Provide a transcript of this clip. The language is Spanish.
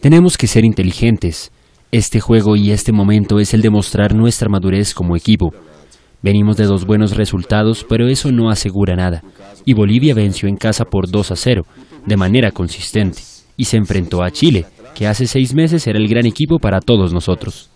Tenemos que ser inteligentes. Este juego y este momento es el de mostrar nuestra madurez como equipo. Venimos de dos buenos resultados, pero eso no asegura nada. Y Bolivia venció en casa por 2 a 0, de manera consistente, y se enfrentó a Chile, que hace seis meses era el gran equipo para todos nosotros.